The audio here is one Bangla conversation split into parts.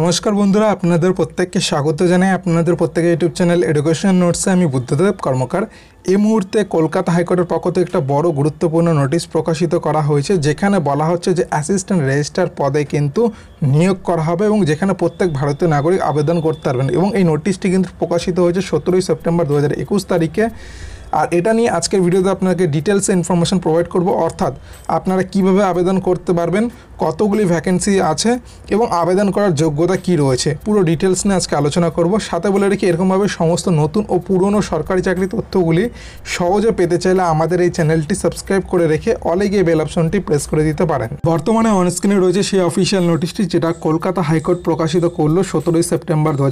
নমস্কার বন্ধুরা আপনাদের প্রত্যেককে স্বাগত জানাই আপনাদের প্রত্যেকের ইউটিউব চ্যানেল এডুকেশন নোটসে আমি বুদ্ধদেব কর্মকার এই মুহূর্তে কলকাতা হাইকোর্টের পক্ষ থেকে একটা বড় গুরুত্বপূর্ণ নোটিশ প্রকাশিত করা হয়েছে যেখানে বলা হচ্ছে যে অ্যাসিস্ট্যান্ট রেজিস্ট্রার পদে কিন্তু নিয়োগ করা হবে এবং যেখানে প্রত্যেক ভারতীয় নাগরিক আবেদন করতে পারবেন এবং এই নোটিশটি কিন্তু প্রকাশিত হয়েছে সতেরোই সেপ্টেম্বর দু তারিখে আর এটা নিয়ে আজকের ভিডিওতে আপনাকে ডিটেলসে ইনফরমেশান প্রোভাইড করব অর্থাৎ আপনারা কিভাবে আবেদন করতে পারবেন কতগুলি ভ্যাকেন্সি আছে এবং আবেদন করার যোগ্যতা কি রয়েছে পুরো ডিটেলস নিয়ে আজকে আলোচনা করব সাথে বলে রেখে এরকমভাবে সমস্ত নতুন ও পুরনো সরকারি চাকরি তথ্যগুলি সহজে পেতে চাইলে আমাদের এই চ্যানেলটি সাবস্ক্রাইব করে রেখে অলে গিয়ে বেল অপশনটি প্রেস করে দিতে পারেন বর্তমানে অনস্ক্রিনে রয়েছে সেই অফিসিয়াল নোটিশটি যেটা কলকাতা হাইকোর্ট প্রকাশিত করলো সতেরোই সেপ্টেম্বর দু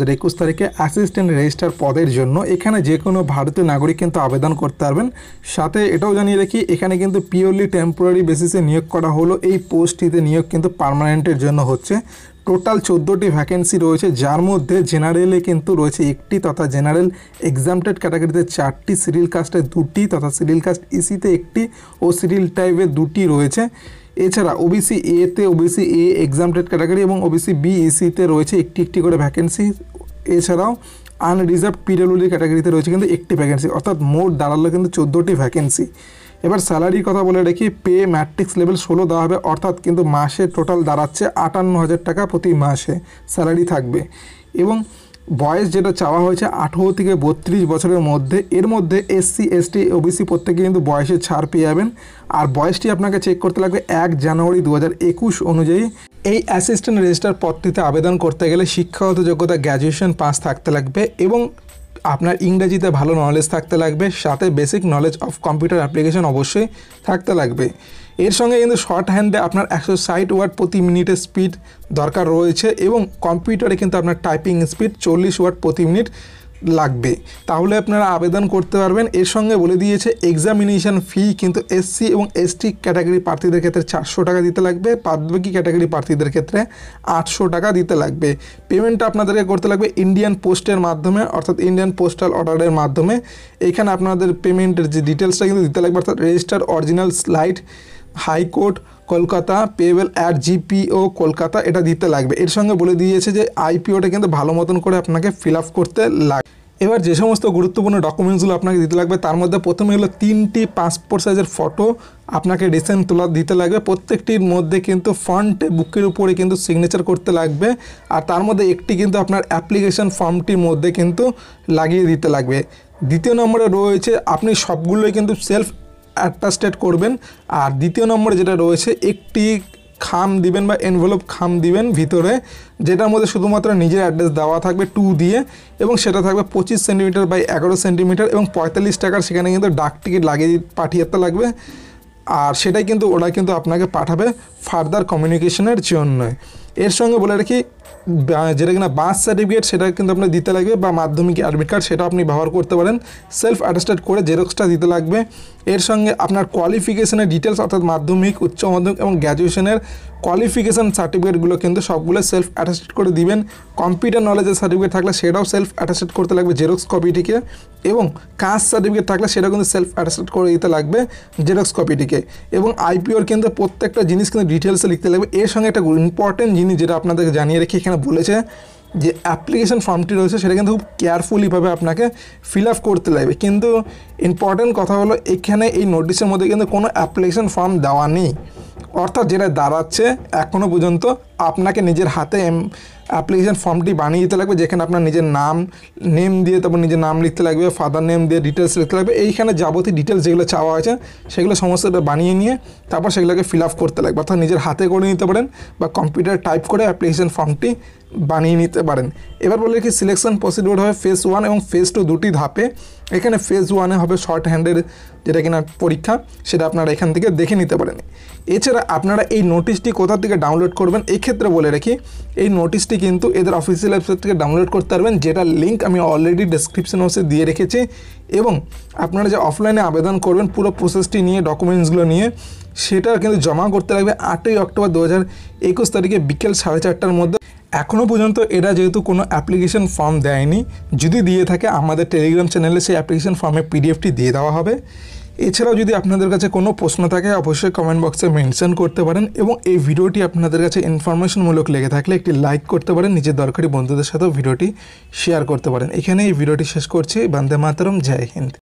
তারিখে অ্যাসিস্ট্যান্ট রেজিস্ট্রার পদের জন্য এখানে যে কোনো ভারতীয় নাগরিক কিন্তু আবেদন করতে পারবেন সাথে এটাও জানিয়ে রাখি এখানে কিন্তু পিওরলি টেম্পোরারি বেসিসে নিয়োগ করা হলো এই পোস্টটিতে নিয়োগ কিন্তু পারমানেন্টের জন্য হচ্ছে টোটাল চোদ্দোটি ভ্যাকেন্সি রয়েছে যার মধ্যে জেনারেলে কিন্তু রয়েছে একটি তথা জেনারেল এক্সামটেড ক্যাটাগরিতে চারটি সিরিল কাস্টে দুটি তথা সিরিল কাস্ট ইসিতে একটি ও সিরিল টাইপে দুটি রয়েছে এছাড়া ওবিসি এতে ওবিসি এ এক্সামটেড ক্যাটাগরি এবং ওবিসি বি ইসিতে রয়েছে একটি একটি করে ভ্যাকেন্সি এছাড়াও আনরিজার্ভ পিডব্লিউডি ক্যাটাগরিতে রয়েছে কিন্তু একটি ভ্যাকেন্সি অর্থাৎ মোট দাঁড়ালো কিন্তু চোদ্দোটি ভ্যাকেন্সি এবার স্যালারির কথা বলে রেখি পে ম্যাট্রিক্স লেভেল ষোলো দেওয়া হবে অর্থাৎ কিন্তু মাসে টোটাল দাঁড়াচ্ছে আটান্ন হাজার টাকা প্রতি মাসে স্যালারি থাকবে এবং বয়স যেটা চাওয়া হয়েছে আঠেরো থেকে বত্রিশ বছরের মধ্যে এর মধ্যে এসসি এসটি ওবিসি প্রত্যেকে কিন্তু বয়সে ছাড় পেয়ে যাবেন আর বয়সটি আপনাকে চেক করতে লাগবে এক জানুয়ারি দু অনুযায়ী এই অ্যাসিস্ট্যান্ট রেজিস্টার পদটিতে আবেদন করতে গেলে শিক্ষাগত যোগ্যতা গ্র্যাজুয়েশন পাস থাকতে লাগবে এবং আপনার ইংরেজিতে ভালো নলেজ থাকতে লাগবে সাথে basic knowledge of computer application অবশ্যই থাকতে লাগবে এর সঙ্গে কিন্তু শর্ট হ্যান্ডে আপনার একশো ষাট ওয়ার্ড প্রতি মিনিটের স্পিড দরকার রয়েছে এবং কম্পিউটারে কিন্তু আপনার টাইপিং স্পিড চল্লিশ ওয়ার্ড প্রতি মিনিট লাগবে তাহলে আপনারা আবেদন করতে পারবেন এর সঙ্গে বলে দিয়েছে এক্সামিনেশান ফি কিন্তু এসসি এবং এসটি ক্যাটাগরি প্রার্থীদের ক্ষেত্রে চারশো টাকা দিতে লাগবে বাদবাকি ক্যাটাগরি প্রার্থীদের ক্ষেত্রে আটশো টাকা দিতে লাগবে পেমেন্টটা আপনাদেরকে করতে লাগবে ইন্ডিয়ান পোস্টের মাধ্যমে অর্থাৎ ইন্ডিয়ান পোস্টাল অর্ডারের মাধ্যমে এখানে আপনাদের পেমেন্টের যে ডিটেলসটা কিন্তু দিতে লাগবে অর্থাৎ registrar original side high court Kolkata payable at GPO Kolkata এটা দিতে লাগবে এর সঙ্গে বলে দিয়েছে যে আইপিওটা কিন্তু ভালো মতন করে আপনাকে ফিল আপ করতে লাগবে এবার যে সমস্ত গুরুত্বপূর্ণ ডকুমেন্টসগুলো আপনাকে দিতে লাগবে তার মধ্যে প্রথমে হলো তিনটি পাসপোর্ট সাইজের ফটো আপনাকে রিসেন্ট তোলা দিতে লাগবে প্রত্যেকটির মধ্যে কিন্তু ফন্টে বুকের উপরে কিন্তু সিগনেচার করতে লাগবে আর তার মধ্যে একটি কিন্তু আপনার অ্যাপ্লিকেশন ফর্মটির মধ্যে কিন্তু লাগিয়ে দিতে লাগবে দ্বিতীয় নম্বরে রয়েছে আপনি সবগুলোই কিন্তু সেলফ স্টেট করবেন আর দ্বিতীয় নম্বরে যেটা রয়েছে একটি খাম দিবেন বা এনভেলপ খাম দিবেন ভিতরে যেটার মধ্যে শুধুমাত্র নিজের অ্যাড্রেস দেওয়া থাকবে টু দিয়ে এবং সেটা থাকবে পঁচিশ সেন্টিমিটার বাই এগারো সেন্টিমিটার এবং পঁয়তাল্লিশ টাকার সেখানে কিন্তু ডাক টিকিট লাগিয়ে পাঠিয়ে লাগবে আর সেটাই কিন্তু ওরা কিন্তু আপনাকে পাঠাবে ফার্দার কমিউনিকেশনের জন্য এর সঙ্গে বলে রাখি যেটা কিনা বার্থ সার্টিফিকেট সেটা কিন্তু আপনার দিতে লাগবে বা মাধ্যমিক অ্যাডমিট কার্ড সেটা আপনি ব্যবহার করতে পারেন সেলফ অ্যাটেস্টেড করে জেরক্সটা দিতে লাগবে এর সঙ্গে আপনার কোয়ালিফিকেশনের ডিটেলস অর্থাৎ মাধ্যমিক উচ্চ মাধ্যমিক এবং গ্র্যাজুয়েশনের কোয়ালিফিকেশান সার্টিফিকেটগুলো কিন্তু সবগুলো সেলফ অ্যাটেস্টেড করে দিবেন কম্পিউটার নলেজের সার্টিফিকেট থাকলে সেটাও সেলফ অ্যাটেস্টেড করতে লাগবে জেরক্স কপিটিকে এবং কাস্ট সার্টিফিকেট থাকলে সেটা কিন্তু সেলফ অ্যাটেস্টেড করে দিতে লাগবে জেরক্স কপিটিকে এবং আইপিওর কিন্তু প্রত্যেকটা জিনিস কিন্তু ডিটেলসে লিখতে লাগবে এর সঙ্গে একটা ইম্পর্টেন্ট জিনিস যেটা আপনাদেরকে জানিয়ে রেখে এখানে বলেছে যে অ্যাপ্লিকেশন ফর্মটি রয়েছে সেটা কিন্তু খুব কেয়ারফুলিভাবে আপনাকে ফিল আপ করতে লাগবে কিন্তু ইম্পর্ট্যান্ট কথা হলো এখানে এই নোটিশের মধ্যে কিন্তু কোনো অ্যাপ্লিকেশান ফর্ম দেওয়া নেই অর্থাৎ যেটা দাঁড়াচ্ছে এখনও পর্যন্ত আপনাকে নিজের হাতে অ্যাপ্লিকেশান ফর্মটি বানিয়ে দিতে লাগবে যেখানে আপনার নিজের নাম নেম দিয়ে তারপর নিজের নাম লিখতে লাগবে ফাদার নেম দিয়ে ডিটেলস লিখতে লাগবে এইখানে যাবতীয় ডিটেলস যেগুলো চাওয়া আছে সেগুলো সমস্তটা বানিয়ে নিয়ে তারপর সেগুলোকে ফিল আপ করতে লাগবে অর্থাৎ নিজের হাতে করে নিতে পারেন বা কম্পিউটার টাইপ করে অ্যাপ্লিকেশান ফর্মটি বানিয়ে নিতে পারেন এবার বলে কি সিলেকশন প্রসিডিউর হবে ফেস ওয়ান এবং ফেস টু দুটি ধাপে এখানে ফেজ ওয়ানে হবে শর্ট হ্যান্ডের যেটা কিনা পরীক্ষা সেটা আপনারা এখান থেকে দেখে নিতে পারেন এছাড়া আপনারা এই নোটিশটি কোথা থেকে ডাউনলোড করবেন এক্ষেত্রে বলে রাখি এই নোটিশটি কিন্তু এদের অফিসিয়াল ওয়েবসাইট থেকে ডাউনলোড করতে পারবেন যেটা লিঙ্ক আমি অলরেডি ডেসক্রিপশন বক্সে দিয়ে রেখেছি এবং আপনারা যে অফলাইনে আবেদন করবেন পুরো প্রসেসটি নিয়ে ডকুমেন্টসগুলো নিয়ে সেটা কিন্তু জমা করতে লাগবে আটই অক্টোবর দু হাজার একুশ তারিখে বিকেল সাড়ে চারটার মধ্যে এখনও পর্যন্ত এরা যেহেতু কোনো অ্যাপ্লিকেশন ফর্ম দেয়নি যদি দিয়ে থাকে আমাদের টেলিগ্রাম চ্যানেলে সেই অ্যাপ্লিকেশান ফর্মে পিডিএফটি দিয়ে দেওয়া হবে এছাড়াও যদি আপনাদের কাছে কোনো প্রশ্ন থাকে অবশ্যই কমেন্ট বক্সে মেনশন করতে পারেন এবং এই ভিডিওটি আপনাদের কাছে ইনফরমেশনমূলক লেগে থাকলে একটি লাইক করতে পারেন নিজের দরকারি বন্ধুদের সাথেও ভিডিওটি শেয়ার করতে পারেন এখানে এই ভিডিওটি শেষ করছি বান্দে মাতরম জয় হিন্দ